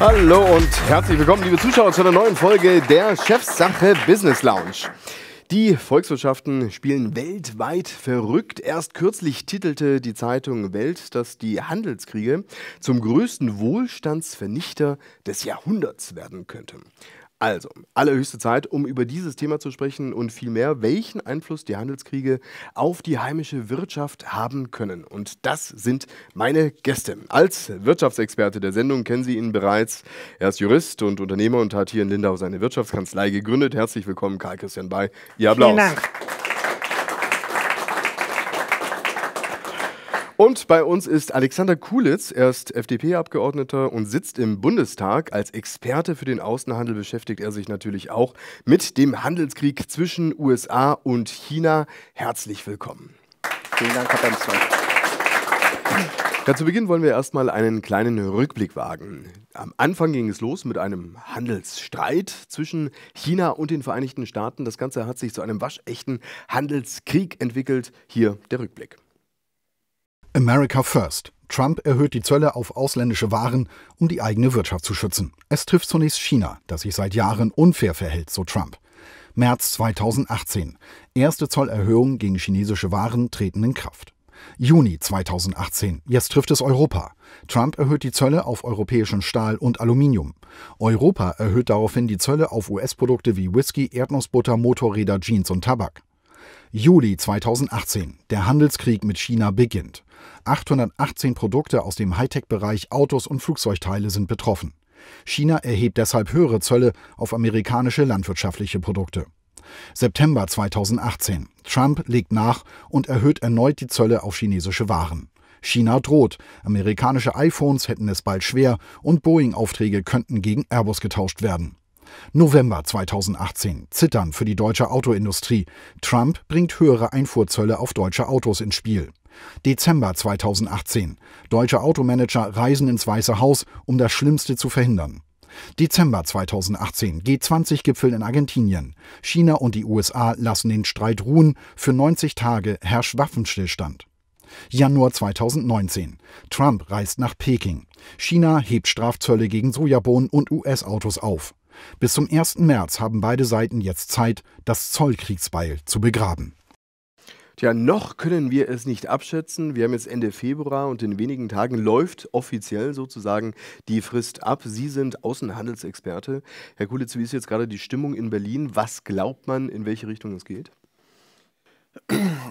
Hallo und herzlich willkommen, liebe Zuschauer, zu einer neuen Folge der Chefsache Business Lounge. Die Volkswirtschaften spielen weltweit verrückt. Erst kürzlich titelte die Zeitung Welt, dass die Handelskriege zum größten Wohlstandsvernichter des Jahrhunderts werden könnten. Also, allerhöchste Zeit, um über dieses Thema zu sprechen und vielmehr, welchen Einfluss die Handelskriege auf die heimische Wirtschaft haben können. Und das sind meine Gäste. Als Wirtschaftsexperte der Sendung kennen Sie ihn bereits. Er ist Jurist und Unternehmer und hat hier in Lindau seine Wirtschaftskanzlei gegründet. Herzlich willkommen, Karl Christian Bay. Ihr Applaus. Vielen Dank. Und bei uns ist Alexander Kulitz, er ist FDP-Abgeordneter und sitzt im Bundestag. Als Experte für den Außenhandel beschäftigt er sich natürlich auch mit dem Handelskrieg zwischen USA und China. Herzlich willkommen. Vielen Dank, Herr Benzmann. Ja, zu Beginn wollen wir erstmal einen kleinen Rückblick wagen. Am Anfang ging es los mit einem Handelsstreit zwischen China und den Vereinigten Staaten. Das Ganze hat sich zu einem waschechten Handelskrieg entwickelt. Hier der Rückblick. America First. Trump erhöht die Zölle auf ausländische Waren, um die eigene Wirtschaft zu schützen. Es trifft zunächst China, das sich seit Jahren unfair verhält, so Trump. März 2018. Erste Zollerhöhungen gegen chinesische Waren treten in Kraft. Juni 2018. Jetzt trifft es Europa. Trump erhöht die Zölle auf europäischen Stahl und Aluminium. Europa erhöht daraufhin die Zölle auf US-Produkte wie Whisky, Erdnussbutter, Motorräder, Jeans und Tabak. Juli 2018. Der Handelskrieg mit China beginnt. 818 Produkte aus dem Hightech-Bereich Autos und Flugzeugteile sind betroffen. China erhebt deshalb höhere Zölle auf amerikanische landwirtschaftliche Produkte. September 2018. Trump legt nach und erhöht erneut die Zölle auf chinesische Waren. China droht, amerikanische iPhones hätten es bald schwer und Boeing-Aufträge könnten gegen Airbus getauscht werden. November 2018. Zittern für die deutsche Autoindustrie. Trump bringt höhere Einfuhrzölle auf deutsche Autos ins Spiel. Dezember 2018. Deutsche Automanager reisen ins Weiße Haus, um das Schlimmste zu verhindern. Dezember 2018 G20-Gipfel in Argentinien. China und die USA lassen den Streit ruhen. Für 90 Tage herrscht Waffenstillstand. Januar 2019. Trump reist nach Peking. China hebt Strafzölle gegen Sojabohnen und US-Autos auf. Bis zum 1. März haben beide Seiten jetzt Zeit, das Zollkriegsbeil zu begraben. Tja, noch können wir es nicht abschätzen. Wir haben jetzt Ende Februar und in wenigen Tagen läuft offiziell sozusagen die Frist ab. Sie sind Außenhandelsexperte. Herr Kulitz, wie ist jetzt gerade die Stimmung in Berlin? Was glaubt man, in welche Richtung es geht?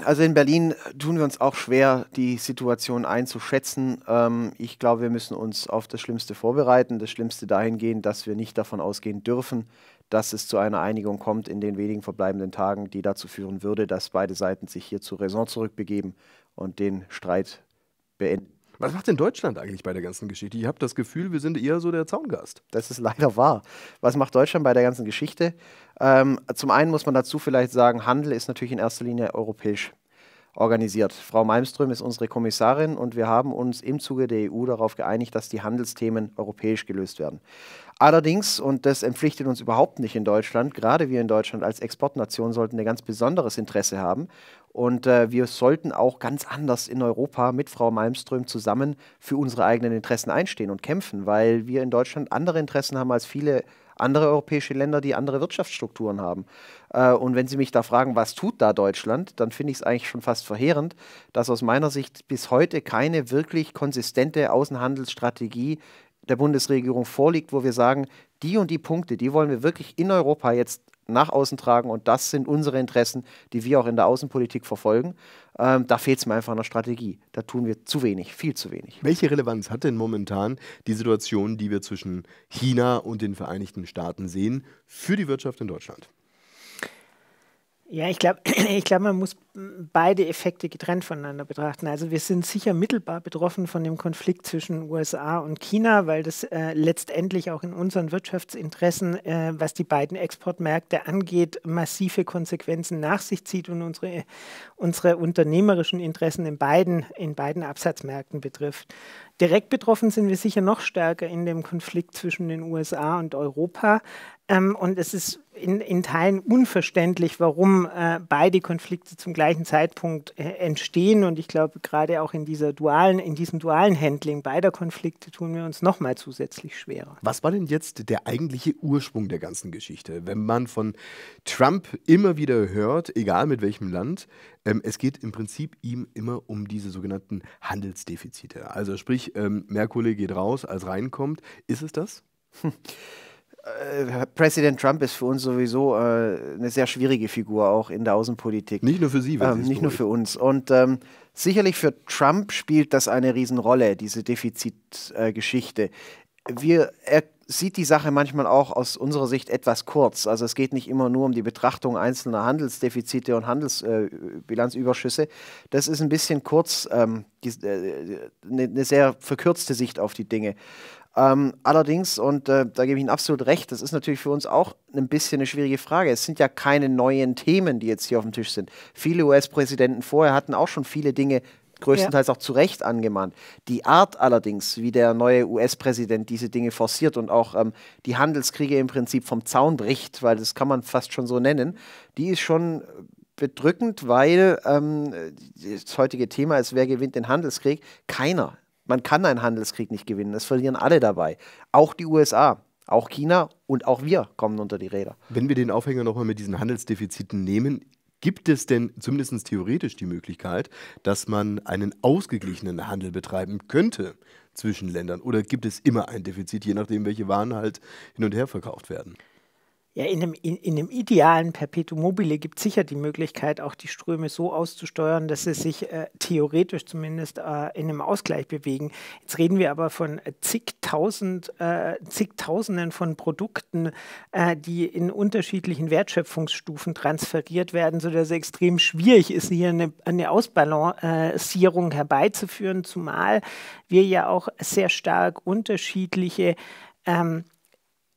Also in Berlin tun wir uns auch schwer, die Situation einzuschätzen. Ähm, ich glaube, wir müssen uns auf das Schlimmste vorbereiten. Das Schlimmste dahingehend, dass wir nicht davon ausgehen dürfen, dass es zu einer Einigung kommt in den wenigen verbleibenden Tagen, die dazu führen würde, dass beide Seiten sich hier zur Raison zurückbegeben und den Streit beenden. Was macht denn Deutschland eigentlich bei der ganzen Geschichte? Ich habe das Gefühl, wir sind eher so der Zaungast. Das ist leider wahr. Was macht Deutschland bei der ganzen Geschichte? Ähm, zum einen muss man dazu vielleicht sagen, Handel ist natürlich in erster Linie europäisch organisiert. Frau Malmström ist unsere Kommissarin und wir haben uns im Zuge der EU darauf geeinigt, dass die Handelsthemen europäisch gelöst werden. Allerdings, und das empflichtet uns überhaupt nicht in Deutschland, gerade wir in Deutschland als Exportnation sollten ein ganz besonderes Interesse haben. Und äh, wir sollten auch ganz anders in Europa mit Frau Malmström zusammen für unsere eigenen Interessen einstehen und kämpfen, weil wir in Deutschland andere Interessen haben als viele andere europäische Länder, die andere Wirtschaftsstrukturen haben. Äh, und wenn Sie mich da fragen, was tut da Deutschland, dann finde ich es eigentlich schon fast verheerend, dass aus meiner Sicht bis heute keine wirklich konsistente Außenhandelsstrategie der Bundesregierung vorliegt, wo wir sagen, die und die Punkte, die wollen wir wirklich in Europa jetzt nach außen tragen. Und das sind unsere Interessen, die wir auch in der Außenpolitik verfolgen. Ähm, da fehlt es mir einfach an der Strategie. Da tun wir zu wenig, viel zu wenig. Welche Relevanz hat denn momentan die Situation, die wir zwischen China und den Vereinigten Staaten sehen, für die Wirtschaft in Deutschland? Ja, ich glaube, ich glaub, man muss beide Effekte getrennt voneinander betrachten. Also wir sind sicher mittelbar betroffen von dem Konflikt zwischen USA und China, weil das äh, letztendlich auch in unseren Wirtschaftsinteressen, äh, was die beiden Exportmärkte angeht, massive Konsequenzen nach sich zieht und unsere, unsere unternehmerischen Interessen in beiden, in beiden Absatzmärkten betrifft. Direkt betroffen sind wir sicher noch stärker in dem Konflikt zwischen den USA und Europa, ähm, und es ist in, in Teilen unverständlich, warum äh, beide Konflikte zum gleichen Zeitpunkt äh, entstehen. Und ich glaube, gerade auch in, dieser dualen, in diesem dualen Handling beider Konflikte tun wir uns nochmal zusätzlich schwerer. Was war denn jetzt der eigentliche Ursprung der ganzen Geschichte? Wenn man von Trump immer wieder hört, egal mit welchem Land, ähm, es geht im Prinzip ihm immer um diese sogenannten Handelsdefizite. Also sprich, ähm, mehr Kohle geht raus, als reinkommt. Ist es das? Hm. Äh, Präsident Trump ist für uns sowieso äh, eine sehr schwierige Figur auch in der Außenpolitik. Nicht nur für Sie, ähm, nicht nur für uns. Und ähm, sicherlich für Trump spielt das eine Riesenrolle, diese Defizitgeschichte. Äh, er sieht die Sache manchmal auch aus unserer Sicht etwas kurz. Also es geht nicht immer nur um die Betrachtung einzelner Handelsdefizite und Handelsbilanzüberschüsse. Äh, das ist ein bisschen kurz, ähm, äh, eine ähm, ne sehr verkürzte Sicht auf die Dinge. Ähm, allerdings, und äh, da gebe ich Ihnen absolut recht, das ist natürlich für uns auch ein bisschen eine schwierige Frage. Es sind ja keine neuen Themen, die jetzt hier auf dem Tisch sind. Viele US-Präsidenten vorher hatten auch schon viele Dinge größtenteils ja. auch zu Recht angemahnt. Die Art allerdings, wie der neue US-Präsident diese Dinge forciert und auch ähm, die Handelskriege im Prinzip vom Zaun bricht, weil das kann man fast schon so nennen, die ist schon bedrückend, weil ähm, das heutige Thema ist, wer gewinnt den Handelskrieg? Keiner. Man kann einen Handelskrieg nicht gewinnen. Es verlieren alle dabei. Auch die USA, auch China und auch wir kommen unter die Räder. Wenn wir den Aufhänger nochmal mit diesen Handelsdefiziten nehmen, Gibt es denn zumindest theoretisch die Möglichkeit, dass man einen ausgeglichenen Handel betreiben könnte zwischen Ländern? Oder gibt es immer ein Defizit, je nachdem, welche Waren halt hin und her verkauft werden? Ja, in einem, in, in einem idealen Perpetuum mobile gibt es sicher die Möglichkeit, auch die Ströme so auszusteuern, dass sie sich äh, theoretisch zumindest äh, in einem Ausgleich bewegen. Jetzt reden wir aber von zigtausend, äh, zigtausenden von Produkten, äh, die in unterschiedlichen Wertschöpfungsstufen transferiert werden, sodass es extrem schwierig ist, hier eine, eine Ausbalancierung herbeizuführen, zumal wir ja auch sehr stark unterschiedliche ähm,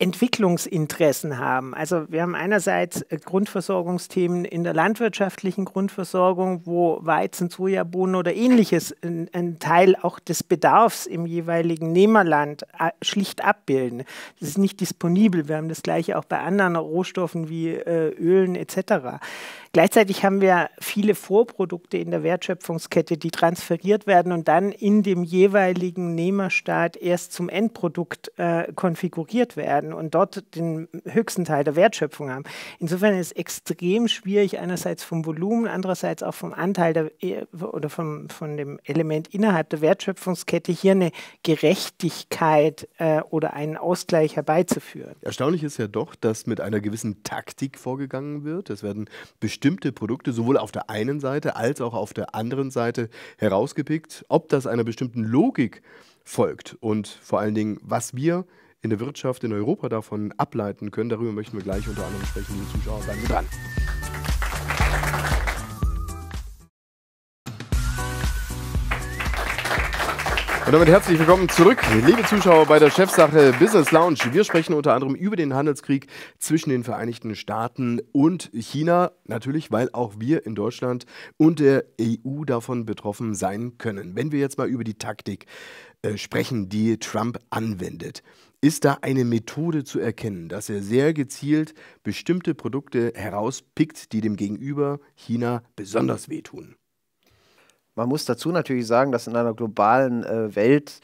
Entwicklungsinteressen haben. Also wir haben einerseits äh, Grundversorgungsthemen in der landwirtschaftlichen Grundversorgung, wo Weizen, Sojabohnen oder ähnliches einen Teil auch des Bedarfs im jeweiligen Nehmerland äh, schlicht abbilden. Das ist nicht disponibel. Wir haben das gleiche auch bei anderen Rohstoffen wie äh, Ölen etc. Gleichzeitig haben wir viele Vorprodukte in der Wertschöpfungskette, die transferiert werden und dann in dem jeweiligen Nehmerstaat erst zum Endprodukt äh, konfiguriert werden und dort den höchsten Teil der Wertschöpfung haben. Insofern ist es extrem schwierig, einerseits vom Volumen, andererseits auch vom Anteil der, äh, oder vom, von dem Element innerhalb der Wertschöpfungskette hier eine Gerechtigkeit äh, oder einen Ausgleich herbeizuführen. Erstaunlich ist ja doch, dass mit einer gewissen Taktik vorgegangen wird. Es werden bestimmte Produkte sowohl auf der einen Seite als auch auf der anderen Seite herausgepickt, ob das einer bestimmten Logik folgt und vor allen Dingen, was wir in der Wirtschaft in Europa davon ableiten können. Darüber möchten wir gleich unter anderem sprechen, liebe Zuschauer. Bleiben Sie dran. Und damit herzlich willkommen zurück, liebe Zuschauer bei der Chefsache Business Lounge. Wir sprechen unter anderem über den Handelskrieg zwischen den Vereinigten Staaten und China. Natürlich, weil auch wir in Deutschland und der EU davon betroffen sein können. Wenn wir jetzt mal über die Taktik äh, sprechen, die Trump anwendet, ist da eine Methode zu erkennen, dass er sehr gezielt bestimmte Produkte herauspickt, die dem Gegenüber China besonders wehtun. Man muss dazu natürlich sagen, dass in einer globalen äh, Welt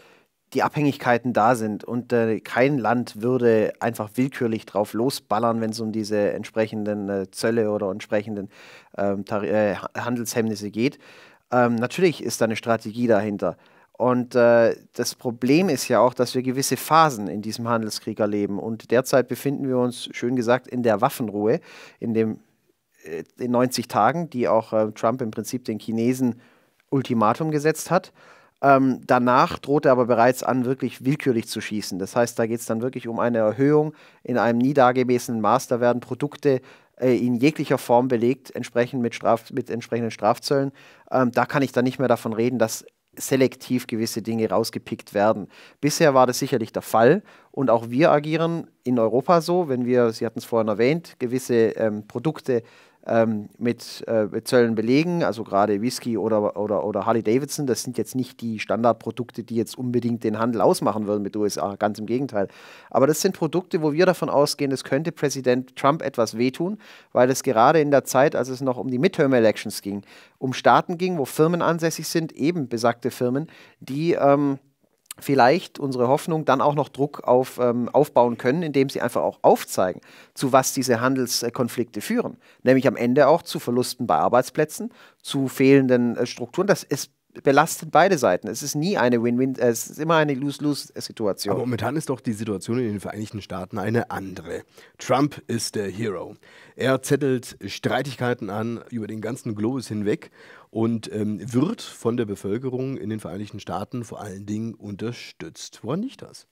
die Abhängigkeiten da sind und äh, kein Land würde einfach willkürlich drauf losballern, wenn es um diese entsprechenden äh, Zölle oder entsprechenden ähm, äh, Handelshemmnisse geht. Ähm, natürlich ist da eine Strategie dahinter. Und äh, das Problem ist ja auch, dass wir gewisse Phasen in diesem Handelskrieg erleben. Und derzeit befinden wir uns, schön gesagt, in der Waffenruhe, in, dem, äh, in 90 Tagen, die auch äh, Trump im Prinzip den Chinesen Ultimatum gesetzt hat. Ähm, danach droht er aber bereits an, wirklich willkürlich zu schießen. Das heißt, da geht es dann wirklich um eine Erhöhung. In einem nie dagewesenen Maß, da werden Produkte äh, in jeglicher Form belegt, entsprechend mit, Straf mit entsprechenden Strafzöllen. Ähm, da kann ich dann nicht mehr davon reden, dass selektiv gewisse Dinge rausgepickt werden. Bisher war das sicherlich der Fall und auch wir agieren in Europa so, wenn wir, Sie hatten es vorhin erwähnt, gewisse ähm, Produkte ähm, mit, äh, mit Zöllen belegen, also gerade Whisky oder, oder, oder Harley Davidson, das sind jetzt nicht die Standardprodukte, die jetzt unbedingt den Handel ausmachen würden mit USA, ganz im Gegenteil. Aber das sind Produkte, wo wir davon ausgehen, es könnte Präsident Trump etwas wehtun, weil es gerade in der Zeit, als es noch um die Midterm-Elections ging, um Staaten ging, wo Firmen ansässig sind, eben besagte Firmen, die... Ähm, vielleicht unsere Hoffnung dann auch noch Druck auf, ähm, aufbauen können, indem sie einfach auch aufzeigen, zu was diese Handelskonflikte führen. Nämlich am Ende auch zu Verlusten bei Arbeitsplätzen, zu fehlenden äh, Strukturen. Das ist belastet beide Seiten. Es ist nie eine Win-Win, äh, es ist immer eine Lose-Lose-Situation. Aber momentan ist doch die Situation in den Vereinigten Staaten eine andere. Trump ist der Hero. Er zettelt Streitigkeiten an über den ganzen Globus hinweg und ähm, wird von der Bevölkerung in den Vereinigten Staaten vor allen Dingen unterstützt. Woran liegt das?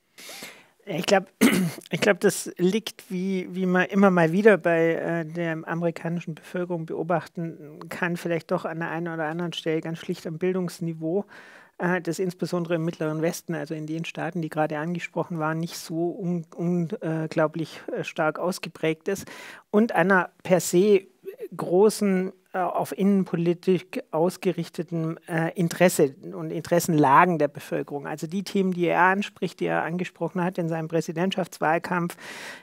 Ich glaube, ich glaub, das liegt, wie, wie man immer mal wieder bei äh, der amerikanischen Bevölkerung beobachten kann, vielleicht doch an der einen oder anderen Stelle ganz schlicht am Bildungsniveau, äh, das insbesondere im Mittleren Westen, also in den Staaten, die gerade angesprochen waren, nicht so un unglaublich äh, stark ausgeprägt ist und einer per se großen äh, auf Innenpolitik ausgerichteten äh, Interesse und Interessenlagen der Bevölkerung. Also die Themen, die er anspricht, die er angesprochen hat in seinem Präsidentschaftswahlkampf,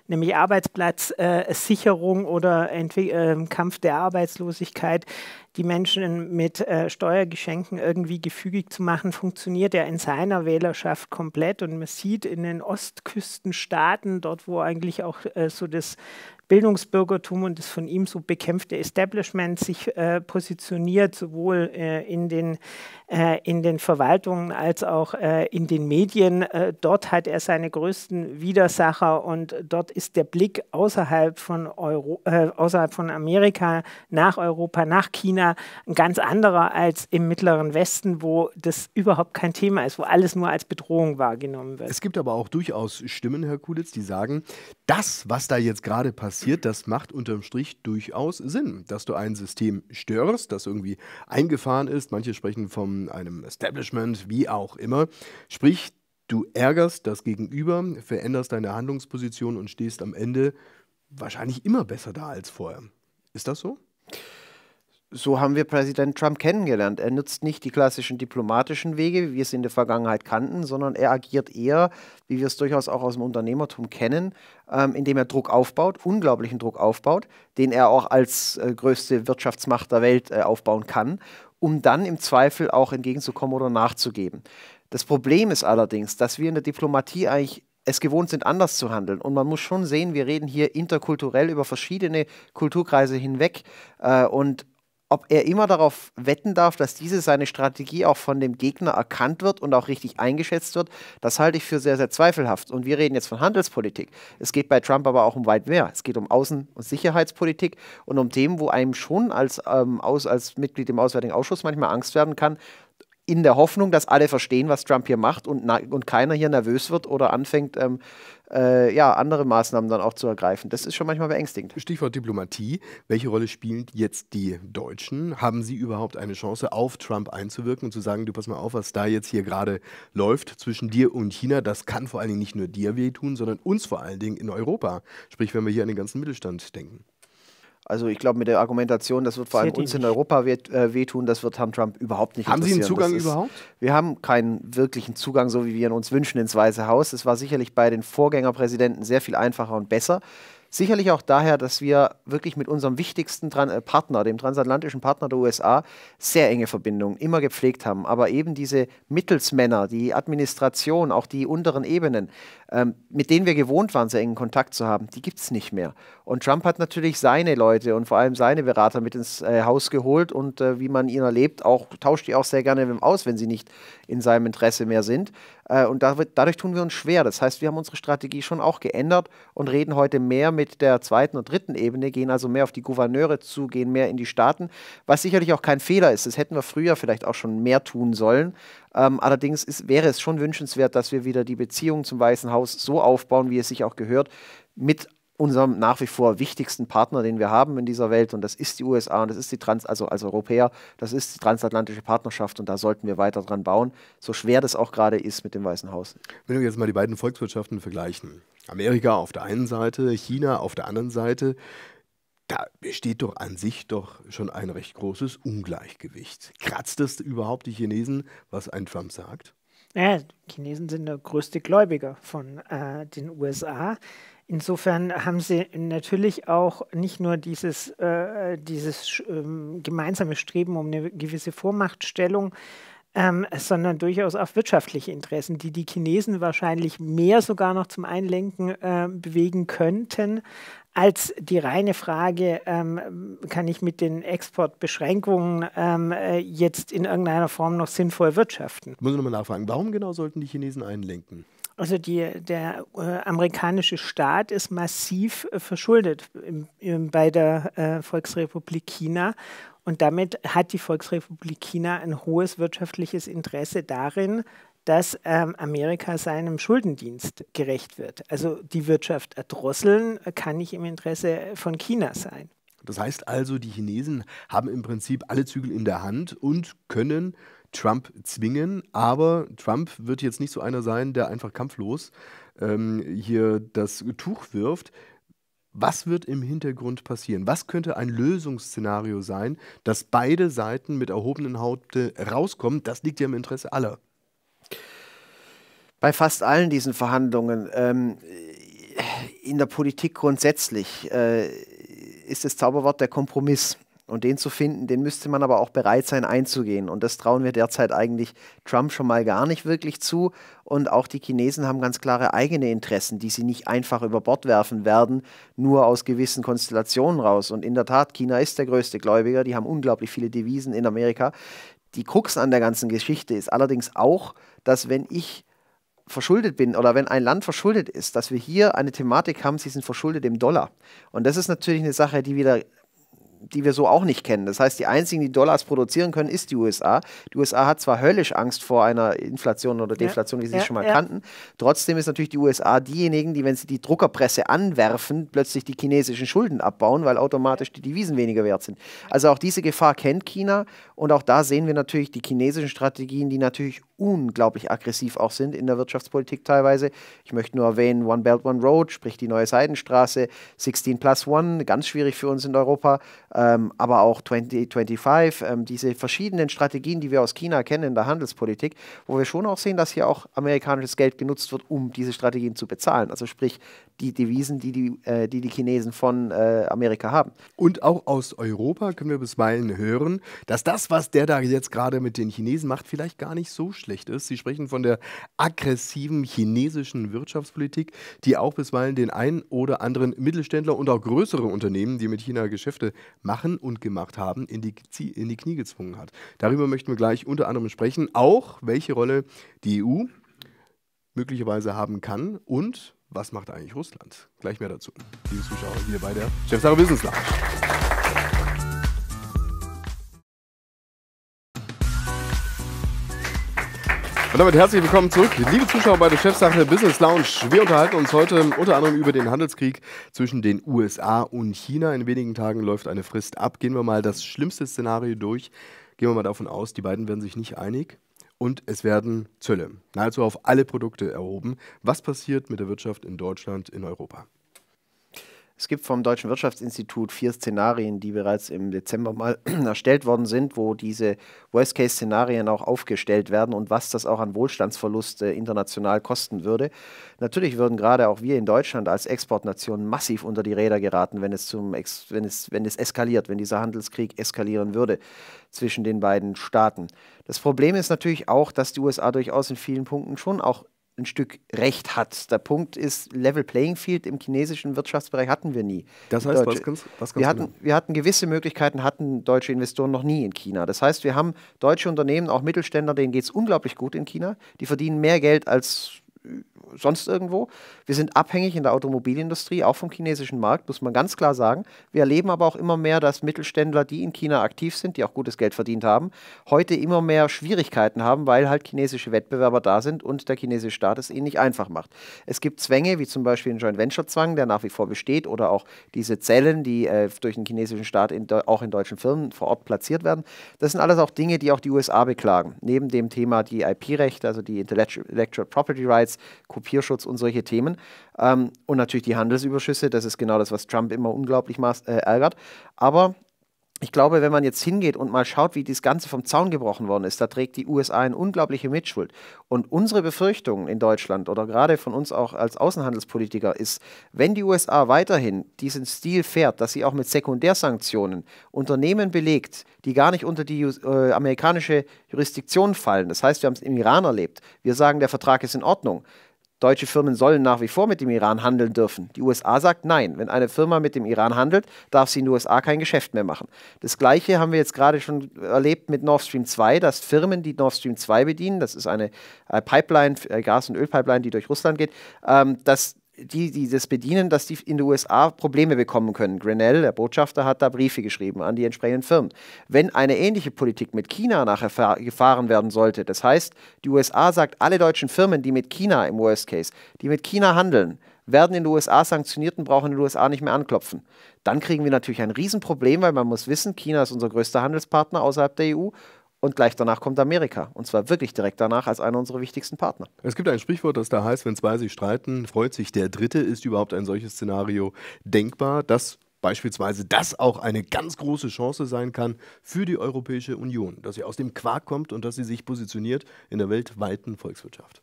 nämlich Arbeitsplatzsicherung äh, oder Entwi äh, Kampf der Arbeitslosigkeit, die Menschen mit äh, Steuergeschenken irgendwie gefügig zu machen, funktioniert ja in seiner Wählerschaft komplett. Und man sieht in den Ostküstenstaaten, dort wo eigentlich auch äh, so das Bildungsbürgertum und das von ihm so bekämpfte Establishment sich äh, positioniert, sowohl äh, in, den, äh, in den Verwaltungen als auch äh, in den Medien. Äh, dort hat er seine größten Widersacher und dort ist der Blick außerhalb von, Euro, äh, außerhalb von Amerika, nach Europa, nach China ein ganz anderer als im Mittleren Westen, wo das überhaupt kein Thema ist, wo alles nur als Bedrohung wahrgenommen wird. Es gibt aber auch durchaus Stimmen, Herr Kulitz, die sagen, das, was da jetzt gerade passiert, passiert, das macht unterm Strich durchaus Sinn, dass du ein System störst, das irgendwie eingefahren ist. Manche sprechen von einem Establishment, wie auch immer. Sprich, du ärgerst das Gegenüber, veränderst deine Handlungsposition und stehst am Ende wahrscheinlich immer besser da als vorher. Ist das so? so haben wir Präsident Trump kennengelernt. Er nutzt nicht die klassischen diplomatischen Wege, wie wir es in der Vergangenheit kannten, sondern er agiert eher, wie wir es durchaus auch aus dem Unternehmertum kennen, ähm, indem er Druck aufbaut, unglaublichen Druck aufbaut, den er auch als äh, größte Wirtschaftsmacht der Welt äh, aufbauen kann, um dann im Zweifel auch entgegenzukommen oder nachzugeben. Das Problem ist allerdings, dass wir in der Diplomatie eigentlich es gewohnt sind, anders zu handeln. Und man muss schon sehen, wir reden hier interkulturell über verschiedene Kulturkreise hinweg. Äh, und ob er immer darauf wetten darf, dass diese seine Strategie auch von dem Gegner erkannt wird und auch richtig eingeschätzt wird, das halte ich für sehr, sehr zweifelhaft. Und wir reden jetzt von Handelspolitik. Es geht bei Trump aber auch um weit mehr. Es geht um Außen- und Sicherheitspolitik und um Themen, wo einem schon als, ähm, aus, als Mitglied im Auswärtigen Ausschuss manchmal Angst werden kann, in der Hoffnung, dass alle verstehen, was Trump hier macht und, und keiner hier nervös wird oder anfängt, ähm, äh, ja, andere Maßnahmen dann auch zu ergreifen. Das ist schon manchmal beängstigend. Stichwort Diplomatie. Welche Rolle spielen jetzt die Deutschen? Haben sie überhaupt eine Chance, auf Trump einzuwirken und zu sagen, du pass mal auf, was da jetzt hier gerade läuft zwischen dir und China, das kann vor allen Dingen nicht nur dir wehtun, sondern uns vor allen Dingen in Europa. Sprich, wenn wir hier an den ganzen Mittelstand denken. Also ich glaube, mit der Argumentation, das wird vor allem uns in Europa weht, äh, wehtun, das wird Herrn Trump überhaupt nicht interessieren. Haben Sie einen Zugang ist, überhaupt? Wir haben keinen wirklichen Zugang, so wie wir ihn uns wünschen, ins Weiße Haus. Es war sicherlich bei den Vorgängerpräsidenten sehr viel einfacher und besser. Sicherlich auch daher, dass wir wirklich mit unserem wichtigsten Tran äh, Partner, dem transatlantischen Partner der USA, sehr enge Verbindungen immer gepflegt haben. Aber eben diese Mittelsmänner, die Administration, auch die unteren Ebenen, ähm, mit denen wir gewohnt waren, sehr engen Kontakt zu haben, die gibt es nicht mehr. Und Trump hat natürlich seine Leute und vor allem seine Berater mit ins äh, Haus geholt und äh, wie man ihn erlebt, auch tauscht die auch sehr gerne aus, wenn sie nicht in seinem Interesse mehr sind. Äh, und da, dadurch tun wir uns schwer. Das heißt, wir haben unsere Strategie schon auch geändert und reden heute mehr mit der zweiten und dritten Ebene, gehen also mehr auf die Gouverneure zu, gehen mehr in die Staaten, was sicherlich auch kein Fehler ist. Das hätten wir früher vielleicht auch schon mehr tun sollen. Ähm, allerdings ist, wäre es schon wünschenswert, dass wir wieder die Beziehung zum Weißen Haus so aufbauen, wie es sich auch gehört, mit unserem nach wie vor wichtigsten Partner, den wir haben in dieser Welt, und das ist die USA und das ist die Trans, also als Europäer, das ist die transatlantische Partnerschaft und da sollten wir weiter dran bauen, so schwer das auch gerade ist mit dem Weißen Haus. Wenn wir jetzt mal die beiden Volkswirtschaften vergleichen, Amerika auf der einen Seite, China auf der anderen Seite, da besteht doch an sich doch schon ein recht großes Ungleichgewicht. Kratzt das überhaupt die Chinesen, was ein Trump sagt? Ja, Chinesen sind der größte Gläubiger von äh, den USA. Insofern haben sie natürlich auch nicht nur dieses, äh, dieses ähm, gemeinsame Streben um eine gewisse Vormachtstellung, ähm, sondern durchaus auch wirtschaftliche Interessen, die die Chinesen wahrscheinlich mehr sogar noch zum Einlenken äh, bewegen könnten, als die reine Frage, ähm, kann ich mit den Exportbeschränkungen ähm, äh, jetzt in irgendeiner Form noch sinnvoll wirtschaften. Ich muss nochmal nachfragen, warum genau sollten die Chinesen einlenken? Also die, der äh, amerikanische Staat ist massiv äh, verschuldet im, im, bei der äh, Volksrepublik China. Und damit hat die Volksrepublik China ein hohes wirtschaftliches Interesse darin, dass ähm, Amerika seinem Schuldendienst gerecht wird. Also die Wirtschaft erdrosseln kann nicht im Interesse von China sein. Das heißt also, die Chinesen haben im Prinzip alle Zügel in der Hand und können Trump zwingen. Aber Trump wird jetzt nicht so einer sein, der einfach kampflos ähm, hier das Tuch wirft. Was wird im Hintergrund passieren? Was könnte ein Lösungsszenario sein, dass beide Seiten mit erhobenen Haupte rauskommen? Das liegt ja im Interesse aller. Bei fast allen diesen Verhandlungen, ähm, in der Politik grundsätzlich, äh, ist das Zauberwort der Kompromiss. Und den zu finden, den müsste man aber auch bereit sein einzugehen. Und das trauen wir derzeit eigentlich Trump schon mal gar nicht wirklich zu. Und auch die Chinesen haben ganz klare eigene Interessen, die sie nicht einfach über Bord werfen werden, nur aus gewissen Konstellationen raus. Und in der Tat, China ist der größte Gläubiger, die haben unglaublich viele Devisen in Amerika. Die Krux an der ganzen Geschichte ist allerdings auch, dass wenn ich verschuldet bin oder wenn ein Land verschuldet ist, dass wir hier eine Thematik haben, sie sind verschuldet im Dollar. Und das ist natürlich eine Sache, die wieder die wir so auch nicht kennen. Das heißt, die einzigen, die Dollars produzieren können, ist die USA. Die USA hat zwar höllisch Angst vor einer Inflation oder Deflation, ja, wie sie ja, schon mal ja. kannten. Trotzdem ist natürlich die USA diejenigen, die, wenn sie die Druckerpresse anwerfen, plötzlich die chinesischen Schulden abbauen, weil automatisch die Devisen weniger wert sind. Also auch diese Gefahr kennt China und auch da sehen wir natürlich die chinesischen Strategien, die natürlich unglaublich aggressiv auch sind in der Wirtschaftspolitik teilweise. Ich möchte nur erwähnen, One Belt, One Road, sprich die neue Seidenstraße, 16 plus 1, ganz schwierig für uns in Europa, ähm, aber auch 2025, ähm, diese verschiedenen Strategien, die wir aus China kennen in der Handelspolitik, wo wir schon auch sehen, dass hier auch amerikanisches Geld genutzt wird, um diese Strategien zu bezahlen. Also sprich die Devisen, die die, äh, die, die Chinesen von äh, Amerika haben. Und auch aus Europa können wir bisweilen hören, dass das, was der da jetzt gerade mit den Chinesen macht, vielleicht gar nicht so schlecht schlecht ist. Sie sprechen von der aggressiven chinesischen Wirtschaftspolitik, die auch bisweilen den einen oder anderen Mittelständler und auch größere Unternehmen, die mit China Geschäfte machen und gemacht haben, in die, in die Knie gezwungen hat. Darüber möchten wir gleich unter anderem sprechen, auch welche Rolle die EU möglicherweise haben kann und was macht eigentlich Russland? Gleich mehr dazu, liebe Zuschauer, hier bei der Chefsache Business Lounge. Und damit herzlich willkommen zurück, liebe Zuschauer bei der Chefsache Business Lounge. Wir unterhalten uns heute unter anderem über den Handelskrieg zwischen den USA und China. In wenigen Tagen läuft eine Frist ab. Gehen wir mal das schlimmste Szenario durch. Gehen wir mal davon aus, die beiden werden sich nicht einig und es werden Zölle nahezu auf alle Produkte erhoben. Was passiert mit der Wirtschaft in Deutschland, in Europa? Es gibt vom Deutschen Wirtschaftsinstitut vier Szenarien, die bereits im Dezember mal erstellt worden sind, wo diese Worst-Case-Szenarien auch aufgestellt werden und was das auch an Wohlstandsverlust äh, international kosten würde. Natürlich würden gerade auch wir in Deutschland als Exportnation massiv unter die Räder geraten, wenn es, zum Ex wenn es, wenn es eskaliert, wenn dieser Handelskrieg eskalieren würde zwischen den beiden Staaten. Das Problem ist natürlich auch, dass die USA durchaus in vielen Punkten schon auch ein Stück Recht hat. Der Punkt ist, Level Playing Field im chinesischen Wirtschaftsbereich hatten wir nie. Das heißt, was kannst, was ganz wir, hatten, wir hatten gewisse Möglichkeiten, hatten deutsche Investoren noch nie in China. Das heißt, wir haben deutsche Unternehmen, auch Mittelständler, denen geht es unglaublich gut in China. Die verdienen mehr Geld als sonst irgendwo. Wir sind abhängig in der Automobilindustrie, auch vom chinesischen Markt, muss man ganz klar sagen. Wir erleben aber auch immer mehr, dass Mittelständler, die in China aktiv sind, die auch gutes Geld verdient haben, heute immer mehr Schwierigkeiten haben, weil halt chinesische Wettbewerber da sind und der chinesische Staat es ihnen nicht einfach macht. Es gibt Zwänge, wie zum Beispiel den Joint Venture Zwang, der nach wie vor besteht, oder auch diese Zellen, die äh, durch den chinesischen Staat in, auch in deutschen Firmen vor Ort platziert werden. Das sind alles auch Dinge, die auch die USA beklagen. Neben dem Thema die IP-Rechte, also die Intellectual Property Rights, Kopierschutz und solche Themen. Ähm, und natürlich die Handelsüberschüsse, das ist genau das, was Trump immer unglaublich maß, äh, ärgert. Aber ich glaube, wenn man jetzt hingeht und mal schaut, wie das Ganze vom Zaun gebrochen worden ist, da trägt die USA eine unglaubliche Mitschuld. Und unsere Befürchtung in Deutschland oder gerade von uns auch als Außenhandelspolitiker ist, wenn die USA weiterhin diesen Stil fährt, dass sie auch mit Sekundärsanktionen Unternehmen belegt, die gar nicht unter die äh, amerikanische Jurisdiktion fallen. Das heißt, wir haben es im Iran erlebt. Wir sagen, der Vertrag ist in Ordnung Deutsche Firmen sollen nach wie vor mit dem Iran handeln dürfen. Die USA sagt nein. Wenn eine Firma mit dem Iran handelt, darf sie in den USA kein Geschäft mehr machen. Das Gleiche haben wir jetzt gerade schon erlebt mit Nord Stream 2, dass Firmen, die Nord Stream 2 bedienen, das ist eine äh, Pipeline, äh, Gas- und Ölpipeline, die durch Russland geht, ähm, dass die, die das bedienen, dass die in den USA Probleme bekommen können. Grinnell, der Botschafter, hat da Briefe geschrieben an die entsprechenden Firmen. Wenn eine ähnliche Politik mit China nachher gefahren werden sollte, das heißt, die USA sagt, alle deutschen Firmen, die mit China im Worst Case, die mit China handeln, werden in den USA sanktioniert und brauchen in den USA nicht mehr anklopfen. Dann kriegen wir natürlich ein Riesenproblem, weil man muss wissen, China ist unser größter Handelspartner außerhalb der EU und gleich danach kommt Amerika. Und zwar wirklich direkt danach als einer unserer wichtigsten Partner. Es gibt ein Sprichwort, das da heißt, wenn zwei sich streiten, freut sich der Dritte. Ist überhaupt ein solches Szenario denkbar, dass beispielsweise das auch eine ganz große Chance sein kann für die Europäische Union, dass sie aus dem Quark kommt und dass sie sich positioniert in der weltweiten Volkswirtschaft?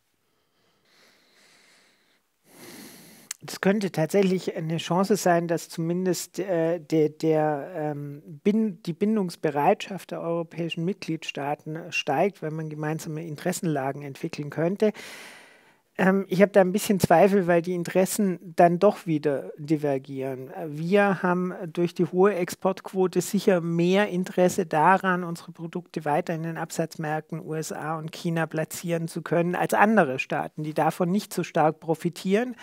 Es könnte tatsächlich eine Chance sein, dass zumindest äh, de, der, ähm, bin, die Bindungsbereitschaft der europäischen Mitgliedstaaten steigt, wenn man gemeinsame Interessenlagen entwickeln könnte. Ähm, ich habe da ein bisschen Zweifel, weil die Interessen dann doch wieder divergieren. Äh, wir haben durch die hohe Exportquote sicher mehr Interesse daran, unsere Produkte weiter in den Absatzmärkten USA und China platzieren zu können, als andere Staaten, die davon nicht so stark profitieren,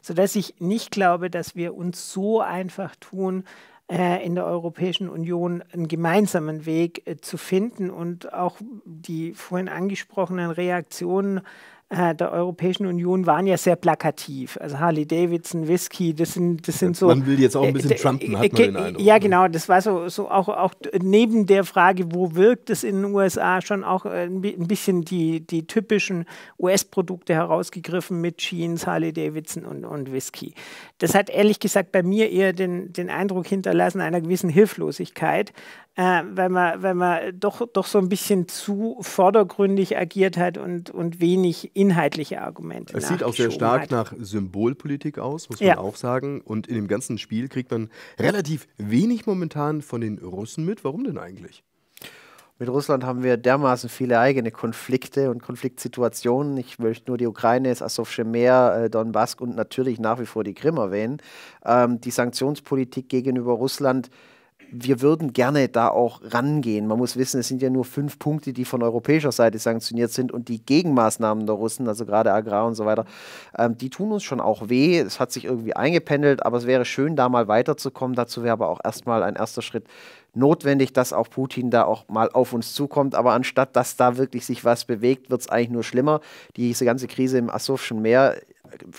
sodass ich nicht glaube, dass wir uns so einfach tun, äh, in der Europäischen Union einen gemeinsamen Weg äh, zu finden und auch die vorhin angesprochenen Reaktionen äh, der Europäischen Union waren ja sehr plakativ. Also Harley Davidson, Whisky, das sind, das sind so. Man will jetzt auch ein äh, bisschen äh, Trumpen, hat man den Eindruck. Ja, ne? genau. Das war so, so auch, auch neben der Frage, wo wirkt es in den USA, schon auch äh, ein bisschen die, die typischen US-Produkte herausgegriffen mit Jeans, Harley Davidson und, und Whisky. Das hat ehrlich gesagt bei mir eher den, den Eindruck hinterlassen einer gewissen Hilflosigkeit, äh, weil man, weil man doch, doch so ein bisschen zu vordergründig agiert hat und, und wenig inhaltliche Argumente. Es sieht auch sehr stark hat. nach Symbolpolitik aus, muss man ja. auch sagen. Und in dem ganzen Spiel kriegt man relativ wenig momentan von den Russen mit. Warum denn eigentlich? Mit Russland haben wir dermaßen viele eigene Konflikte und Konfliktsituationen. Ich möchte nur die Ukraine, das Asowsche Meer, äh, Donbass und natürlich nach wie vor die Krim erwähnen. Ähm, die Sanktionspolitik gegenüber Russland wir würden gerne da auch rangehen. Man muss wissen, es sind ja nur fünf Punkte, die von europäischer Seite sanktioniert sind und die Gegenmaßnahmen der Russen, also gerade Agrar und so weiter, ähm, die tun uns schon auch weh. Es hat sich irgendwie eingependelt, aber es wäre schön, da mal weiterzukommen. Dazu wäre aber auch erstmal ein erster Schritt notwendig, dass auch Putin da auch mal auf uns zukommt. Aber anstatt dass da wirklich sich was bewegt, wird es eigentlich nur schlimmer. Diese ganze Krise im Asowschen Meer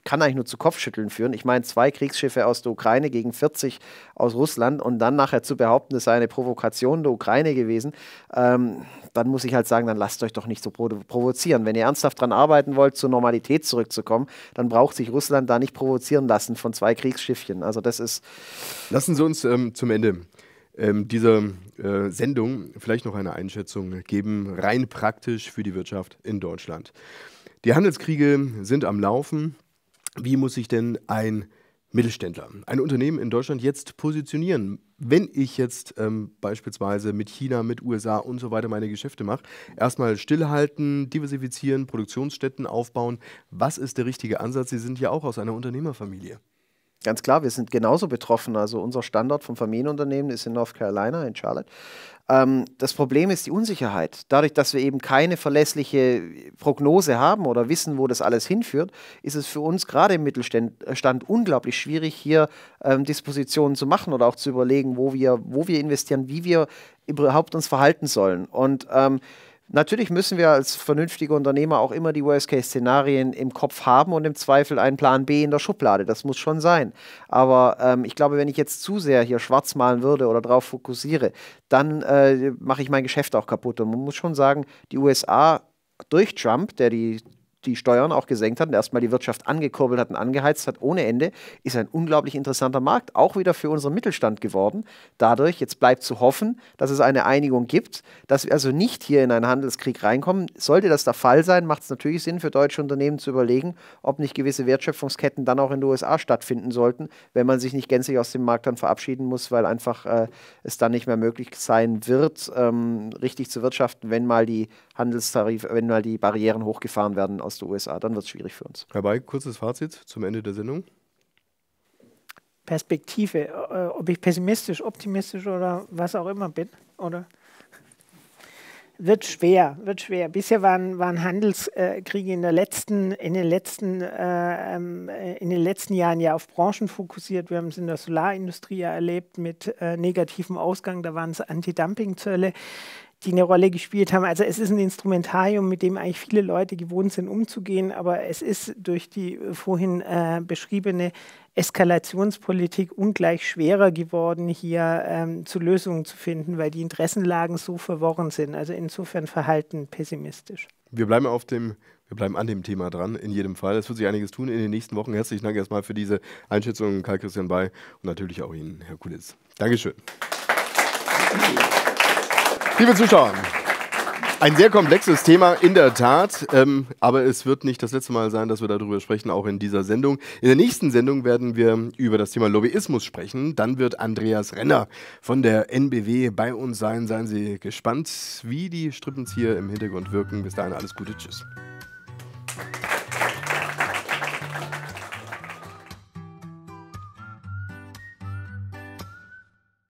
kann eigentlich nur zu Kopfschütteln führen. Ich meine, zwei Kriegsschiffe aus der Ukraine gegen 40 aus Russland und dann nachher zu behaupten, es sei eine Provokation der Ukraine gewesen, ähm, dann muss ich halt sagen, dann lasst euch doch nicht so provozieren. Wenn ihr ernsthaft daran arbeiten wollt, zur Normalität zurückzukommen, dann braucht sich Russland da nicht provozieren lassen von zwei Kriegsschiffchen. Also das ist. Lassen Sie uns ähm, zum Ende ähm, dieser äh, Sendung vielleicht noch eine Einschätzung geben, rein praktisch für die Wirtschaft in Deutschland. Die Handelskriege sind am Laufen. Wie muss sich denn ein Mittelständler, ein Unternehmen in Deutschland jetzt positionieren, wenn ich jetzt ähm, beispielsweise mit China, mit USA und so weiter meine Geschäfte mache? Erstmal stillhalten, diversifizieren, Produktionsstätten aufbauen. Was ist der richtige Ansatz? Sie sind ja auch aus einer Unternehmerfamilie. Ganz klar, wir sind genauso betroffen. Also unser Standort vom Familienunternehmen ist in North Carolina, in Charlotte. Ähm, das Problem ist die Unsicherheit. Dadurch, dass wir eben keine verlässliche Prognose haben oder wissen, wo das alles hinführt, ist es für uns gerade im Mittelstand unglaublich schwierig, hier ähm, Dispositionen zu machen oder auch zu überlegen, wo wir, wo wir investieren, wie wir überhaupt uns verhalten sollen. Und ähm, Natürlich müssen wir als vernünftige Unternehmer auch immer die Worst-Case-Szenarien im Kopf haben und im Zweifel einen Plan B in der Schublade. Das muss schon sein. Aber ähm, ich glaube, wenn ich jetzt zu sehr hier schwarz malen würde oder darauf fokussiere, dann äh, mache ich mein Geschäft auch kaputt. Und man muss schon sagen, die USA durch Trump, der die die Steuern auch gesenkt hat und erstmal die Wirtschaft angekurbelt hat und angeheizt hat ohne Ende, ist ein unglaublich interessanter Markt, auch wieder für unseren Mittelstand geworden. Dadurch, jetzt bleibt zu hoffen, dass es eine Einigung gibt, dass wir also nicht hier in einen Handelskrieg reinkommen. Sollte das der Fall sein, macht es natürlich Sinn für deutsche Unternehmen zu überlegen, ob nicht gewisse Wertschöpfungsketten dann auch in den USA stattfinden sollten, wenn man sich nicht gänzlich aus dem Markt dann verabschieden muss, weil einfach äh, es dann nicht mehr möglich sein wird, ähm, richtig zu wirtschaften, wenn mal die Handelstarif, wenn mal die Barrieren hochgefahren werden aus den USA, dann wird es schwierig für uns. Herr Bay, kurzes Fazit zum Ende der Sendung. Perspektive, äh, äh, ob ich pessimistisch, optimistisch oder was auch immer bin, oder? Wird schwer, wird schwer. Bisher waren, waren Handelskriege in, der letzten, in, den letzten, äh, ähm, äh in den letzten Jahren ja auf Branchen fokussiert. Wir haben es in der Solarindustrie ja erlebt mit äh, negativem Ausgang. Da waren es Anti-Dumping-Zölle die eine Rolle gespielt haben. Also es ist ein Instrumentarium, mit dem eigentlich viele Leute gewohnt sind, umzugehen, aber es ist durch die äh, vorhin äh, beschriebene Eskalationspolitik ungleich schwerer geworden, hier ähm, zu Lösungen zu finden, weil die Interessenlagen so verworren sind. Also insofern verhalten pessimistisch. Wir bleiben auf dem wir bleiben an dem Thema dran, in jedem Fall. Es wird sich einiges tun in den nächsten Wochen. Herzlichen Dank erstmal für diese Einschätzung, Karl-Christian Bay und natürlich auch Ihnen, Herr Kulitz. Dankeschön. Applaus Liebe Zuschauer, ein sehr komplexes Thema in der Tat, ähm, aber es wird nicht das letzte Mal sein, dass wir darüber sprechen, auch in dieser Sendung. In der nächsten Sendung werden wir über das Thema Lobbyismus sprechen. Dann wird Andreas Renner von der NBW bei uns sein. Seien Sie gespannt, wie die Strippens hier im Hintergrund wirken. Bis dahin alles Gute, tschüss.